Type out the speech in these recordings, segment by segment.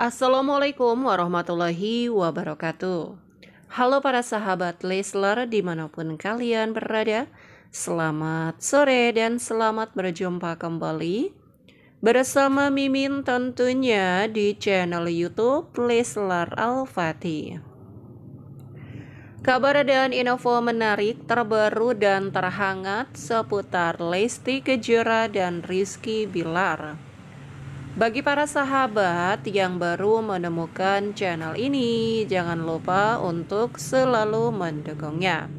Assalamualaikum warahmatullahi wabarakatuh. Halo para sahabat Leslar dimanapun kalian berada. Selamat sore dan selamat berjumpa kembali bersama Mimin tentunya di channel YouTube Leslar Al-Fatih. Kabar dan info menarik terbaru dan terhangat seputar Lesti Kejora dan Rizky Bilar. Bagi para sahabat yang baru menemukan channel ini, jangan lupa untuk selalu mendukungnya.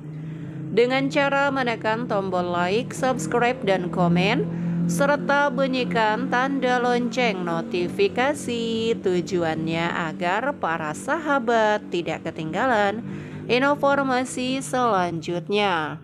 Dengan cara menekan tombol like, subscribe, dan komen, serta bunyikan tanda lonceng notifikasi tujuannya agar para sahabat tidak ketinggalan informasi selanjutnya.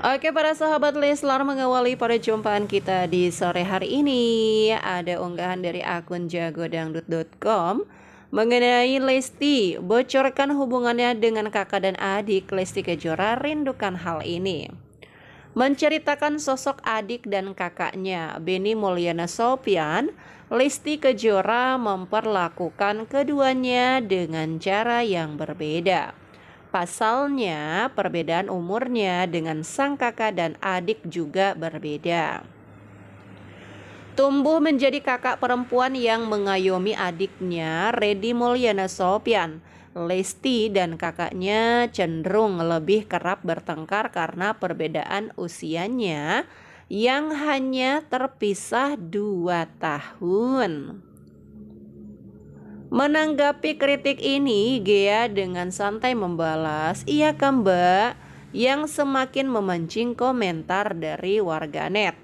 Oke para sahabat Leslar mengawali pada jumpaan kita di sore hari ini Ada unggahan dari akun jagodangdut.com Mengenai Lesti, bocorkan hubungannya dengan kakak dan adik Lesti Kejora rindukan hal ini Menceritakan sosok adik dan kakaknya Beni Mulyana Sopian Lesti Kejora memperlakukan keduanya dengan cara yang berbeda Pasalnya, perbedaan umurnya dengan sang kakak dan adik juga berbeda. Tumbuh menjadi kakak perempuan yang mengayomi adiknya, Redi Mulyana Sopian. Lesti dan kakaknya cenderung lebih kerap bertengkar karena perbedaan usianya yang hanya terpisah dua tahun. Menanggapi kritik ini, Gea dengan santai membalas, "Iya, kan, Mbak." Yang semakin memancing komentar dari warganet.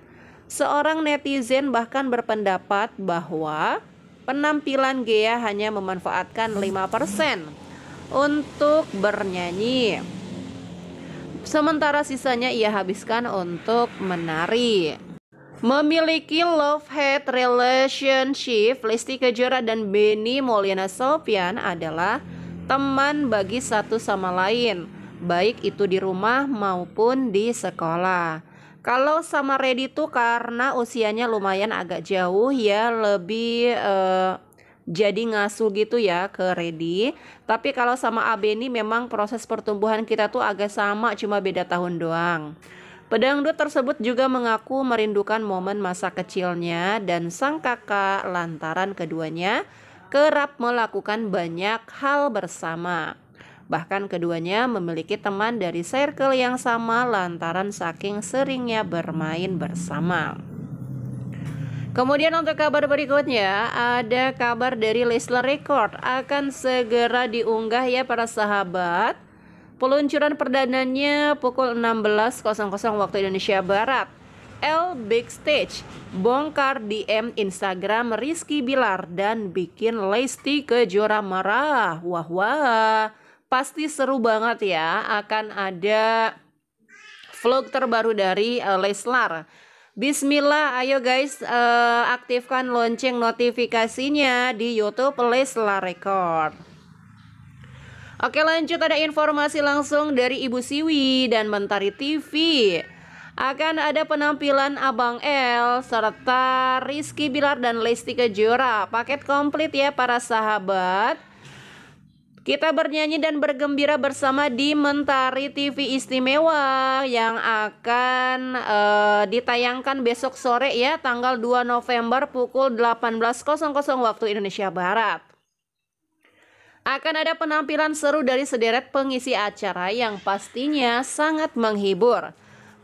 Seorang netizen bahkan berpendapat bahwa penampilan Gea hanya memanfaatkan 5% untuk bernyanyi. Sementara sisanya ia habiskan untuk menari memiliki love hate relationship Lesti Kejora dan Beni Mulyana Sofian adalah teman bagi satu sama lain baik itu di rumah maupun di sekolah kalau sama Reddy tuh karena usianya lumayan agak jauh ya lebih uh, jadi ngasuh gitu ya ke Reddy. Tapi kalau sama Abeni memang proses pertumbuhan kita tuh agak sama cuma beda tahun doang. Pedangdut tersebut juga mengaku merindukan momen masa kecilnya dan sang kakak lantaran keduanya kerap melakukan banyak hal bersama. Bahkan keduanya memiliki teman dari circle yang sama lantaran saking seringnya bermain bersama. Kemudian untuk kabar berikutnya, ada kabar dari Lesler Record akan segera diunggah ya para sahabat. Peluncuran perdananya pukul 16.00 waktu Indonesia Barat. L Big Stage bongkar DM Instagram Rizky Bilar dan bikin Lesti kejora marah. Wah wah, pasti seru banget ya akan ada vlog terbaru dari eh, Leslar. Bismillah, ayo guys uh, aktifkan lonceng notifikasinya di YouTube Leslar Record. Oke lanjut ada informasi langsung dari Ibu Siwi dan Mentari TV akan ada penampilan Abang L serta Rizky Bilar dan Lesti Kejora. Paket komplit ya para sahabat. Kita bernyanyi dan bergembira bersama di Mentari TV Istimewa yang akan uh, ditayangkan besok sore ya tanggal 2 November pukul 18.00 waktu Indonesia Barat. Akan ada penampilan seru dari sederet pengisi acara yang pastinya sangat menghibur.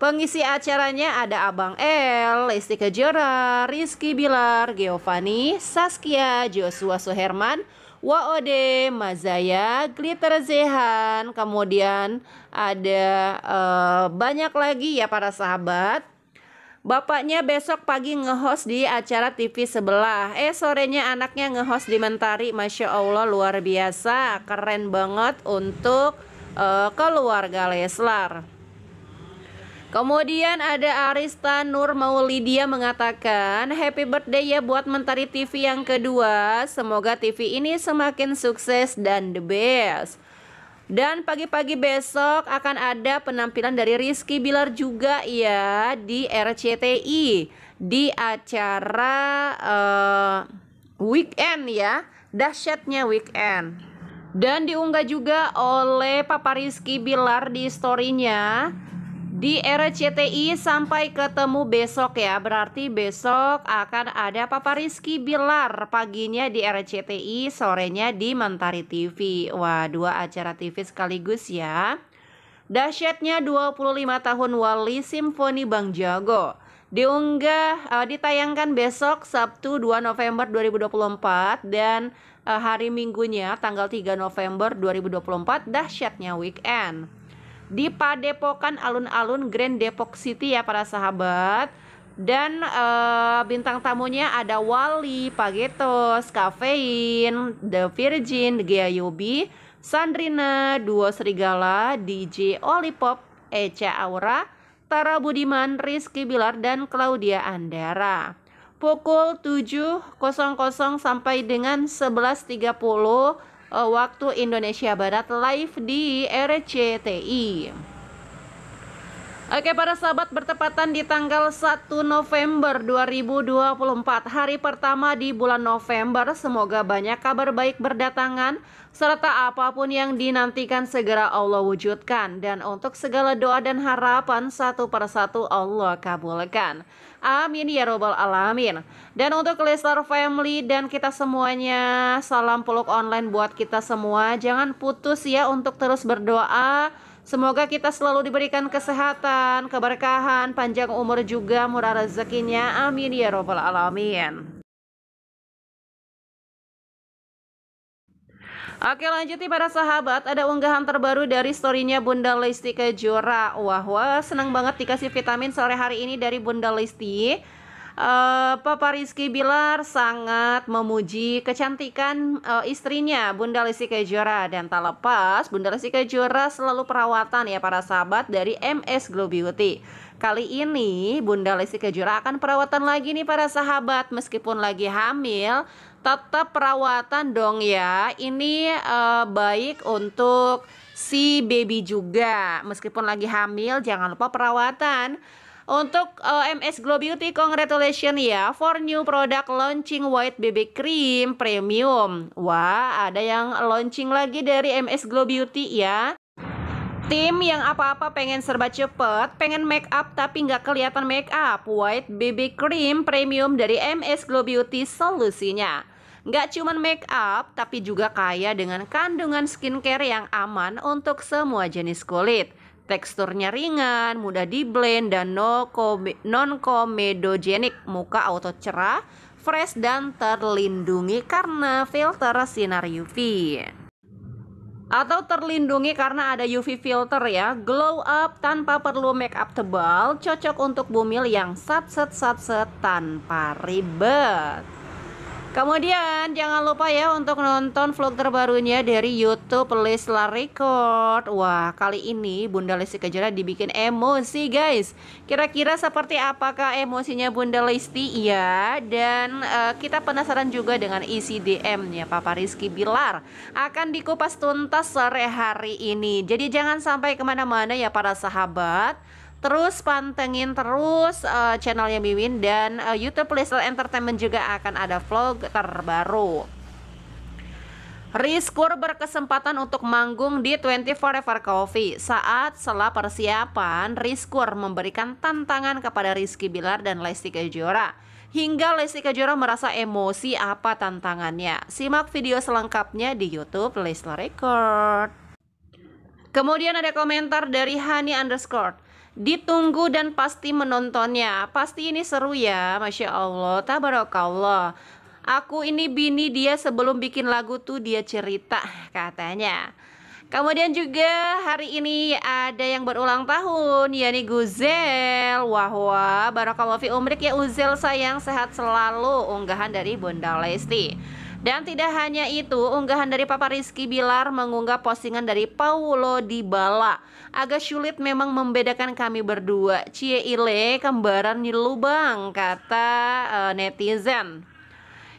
Pengisi acaranya ada Abang El, Lesti Kejora, Rizky Bilar, Giovanni, Saskia, Joshua Suherman, WOD, Mazaya, Glitter Zehan, kemudian ada uh, banyak lagi ya para sahabat Bapaknya besok pagi ngehost di acara TV sebelah. Eh sorenya anaknya ngehost di Mentari. Masya Allah luar biasa. Keren banget untuk uh, keluarga Leslar. Kemudian ada Arista Nur Maulidia mengatakan Happy birthday ya buat Mentari TV yang kedua Semoga TV ini semakin sukses dan the best dan pagi-pagi besok akan ada penampilan dari Rizky Bilar juga ya di RCTI di acara uh, weekend ya, dahsyatnya weekend. Dan diunggah juga oleh Papa Rizky Bilar di storynya di RCTI sampai ketemu besok ya berarti besok akan ada Papa Rizky Bilar paginya di RCTI sorenya di Mentari TV wah dua acara TV sekaligus ya dahsyatnya 25 tahun Wali Simfoni Bang Jago diunggah uh, ditayangkan besok Sabtu 2 November 2024 dan uh, hari Minggunya tanggal 3 November 2024 dahsyatnya weekend di Padepokan Alun-Alun Grand Depok City ya para sahabat. Dan e, bintang tamunya ada Wali, Pagetos, Kafein, The Virgin, Gea Yobi, Sandrina, Duo Serigala, DJ Olipop, Echa Aura, Tara Budiman, Rizky Bilar, dan Claudia Andara. Pukul 7.00 sampai dengan 11.30 Eh, waktu Indonesia Barat live di RCTI. Oke para sahabat bertepatan di tanggal 1 November 2024 hari pertama di bulan November semoga banyak kabar baik berdatangan serta apapun yang dinantikan segera Allah wujudkan dan untuk segala doa dan harapan satu persatu Allah kabulkan. Amin ya robbal alamin. Dan untuk Lester Family dan kita semuanya salam peluk online buat kita semua jangan putus ya untuk terus berdoa Semoga kita selalu diberikan kesehatan, keberkahan, panjang umur juga, murah rezekinya. Amin ya robbal alamin. Oke lanjutin para sahabat Ada unggahan terbaru dari storynya Bunda Lesti Kejora Wah wah seneng banget dikasih vitamin sore hari ini dari Bunda Lesti uh, Papa Rizky Bilar sangat memuji kecantikan uh, istrinya Bunda Lesti Kejora dan tak lepas Bunda Lesti Kejora selalu perawatan ya para sahabat dari MS Glow Beauty. Kali ini Bunda Lesti Kejora akan perawatan lagi nih para sahabat meskipun lagi hamil tetap perawatan dong ya. Ini uh, baik untuk si baby juga meskipun lagi hamil jangan lupa perawatan. Untuk uh, eh, MS Glow Beauty, congratulations ya for new product launching white BB cream premium. Wah, ada yang launching lagi dari MS Glow Beauty ya. Tim yang apa-apa pengen serba cepet, pengen make up tapi nggak kelihatan make up. White BB Cream Premium dari MS Glow Beauty solusinya. Nggak cuman make up, tapi juga kaya dengan kandungan skincare yang aman untuk semua jenis kulit teksturnya ringan, mudah di blend dan no non komedogenik, muka auto cerah, fresh dan terlindungi karena filter sinar UV. Atau terlindungi karena ada UV filter ya. Glow up tanpa perlu make up tebal, cocok untuk bumil yang sat set sat set tanpa ribet. Kemudian jangan lupa ya untuk nonton vlog terbarunya dari YouTube Lesla Record. Wah, kali ini Bunda Lesti Kejora dibikin emosi, guys. Kira-kira seperti apakah emosinya Bunda Lesti ya? Dan uh, kita penasaran juga dengan isi DM-nya Papa Rizky Bilar akan dikupas tuntas sore hari ini. Jadi jangan sampai kemana-mana ya para sahabat. Terus pantengin terus uh, channelnya Mimin dan uh, YouTube Lisa Entertainment juga akan ada vlog terbaru. Rizkur berkesempatan untuk manggung di 20 Forever Coffee. Saat setelah persiapan, Rizkur memberikan tantangan kepada Rizky Bilar dan Lesti Kejora. Hingga Lesti Kejora merasa emosi apa tantangannya. Simak video selengkapnya di Youtube Lesti Record. Kemudian ada komentar dari Hani underscore ditunggu dan pasti menontonnya. Pasti ini seru ya, Masya Allah, tabarakallah. Aku ini bini dia sebelum bikin lagu tuh dia cerita katanya. Kemudian juga hari ini ada yang berulang tahun yakni Guzel. Wah wah barakallahu fi umrik ya Uzel sayang sehat selalu. Unggahan dari Bunda Lesti. Dan tidak hanya itu, unggahan dari Papa Rizky Bilar mengunggah postingan dari Paulo Dybala. Agak sulit memang membedakan kami berdua. Cie Ile kembaran di lubang, kata uh, netizen.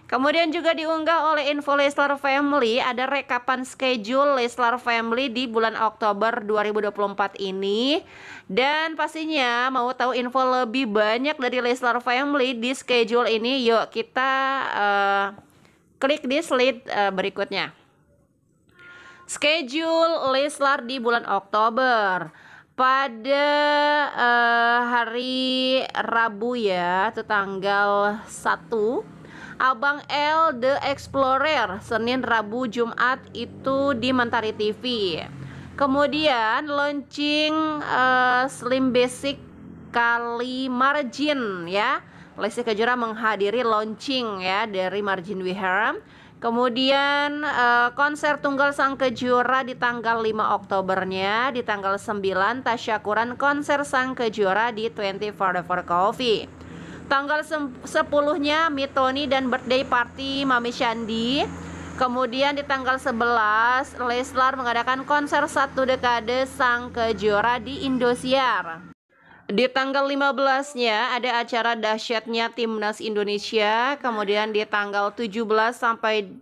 Kemudian juga diunggah oleh info Leslar Family ada rekapan schedule Leslar Family di bulan Oktober 2024 ini dan pastinya mau tahu info lebih banyak dari Leslar Family di schedule ini yuk kita uh, Klik di slide uh, berikutnya. Schedule Leslar di bulan Oktober pada uh, hari Rabu ya, itu tanggal 1 Abang L The Explorer Senin, Rabu, Jumat itu di Mentari TV. Kemudian launching uh, Slim Basic kali margin ya. Lesti Kejora menghadiri launching ya dari Margin Wiharam. Kemudian uh, konser tunggal Sang Kejora di tanggal 5 Oktobernya, di tanggal 9 tasyakuran konser Sang Kejora di 24 for Coffee. Tanggal 10-nya Mitoni dan birthday party Mami Shandi. Kemudian di tanggal 11 Leslar mengadakan konser satu dekade Sang Kejora di Indosiar. Di tanggal 15-nya ada acara dahsyatnya Timnas Indonesia, kemudian di tanggal 17 sampai 21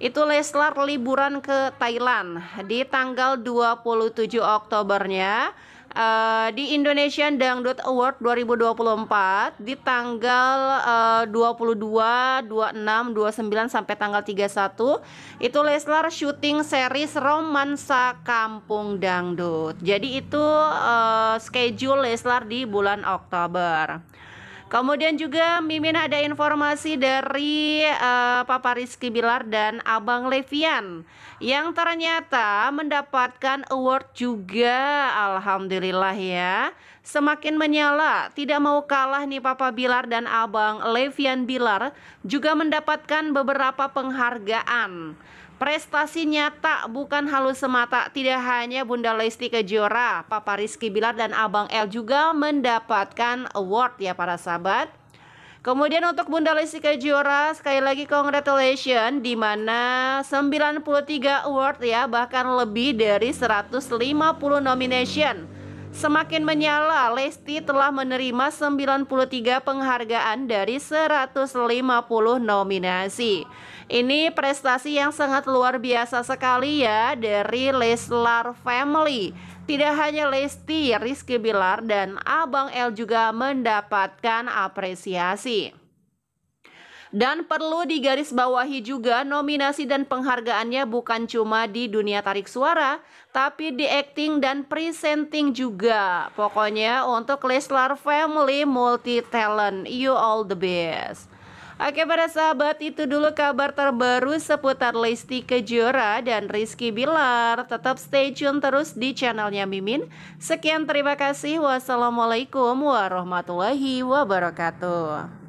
itu Leslar liburan ke Thailand. Di tanggal 27 Oktobernya uh, di Indonesian Dangdut Award 2024 di tanggal uh, 22, 26, 29 sampai tanggal 31 itu Leslar syuting series Romansa Kampung Dangdut. Jadi itu uh, schedule Leslar di bulan Oktober. Kemudian juga Mimin ada informasi dari uh, Papa Rizky Bilar dan Abang Levian yang ternyata mendapatkan award juga. Alhamdulillah ya. Semakin menyala, tidak mau kalah nih Papa Bilar dan Abang Levian Bilar juga mendapatkan beberapa penghargaan. Prestasi nyata bukan halus semata, tidak hanya Bunda Lesti Kejora, Papa Rizky Bilar dan Abang L juga mendapatkan award ya para sahabat. Kemudian untuk Bunda Lesti Kejora sekali lagi congratulations di mana 93 award ya bahkan lebih dari 150 nomination. Semakin menyala, Lesti telah menerima 93 penghargaan dari 150 nominasi. Ini prestasi yang sangat luar biasa sekali ya dari Leslar Family. Tidak hanya Lesti, Rizky Bilar dan Abang L juga mendapatkan apresiasi. Dan perlu digarisbawahi juga nominasi dan penghargaannya bukan cuma di dunia tarik suara, tapi di acting dan presenting juga. Pokoknya untuk Leslar Family Multi Talent, you all the best. Oke para sahabat itu dulu kabar terbaru seputar Lesti Kejora dan Rizky Bilar Tetap stay tune terus di channelnya Mimin Sekian terima kasih Wassalamualaikum warahmatullahi wabarakatuh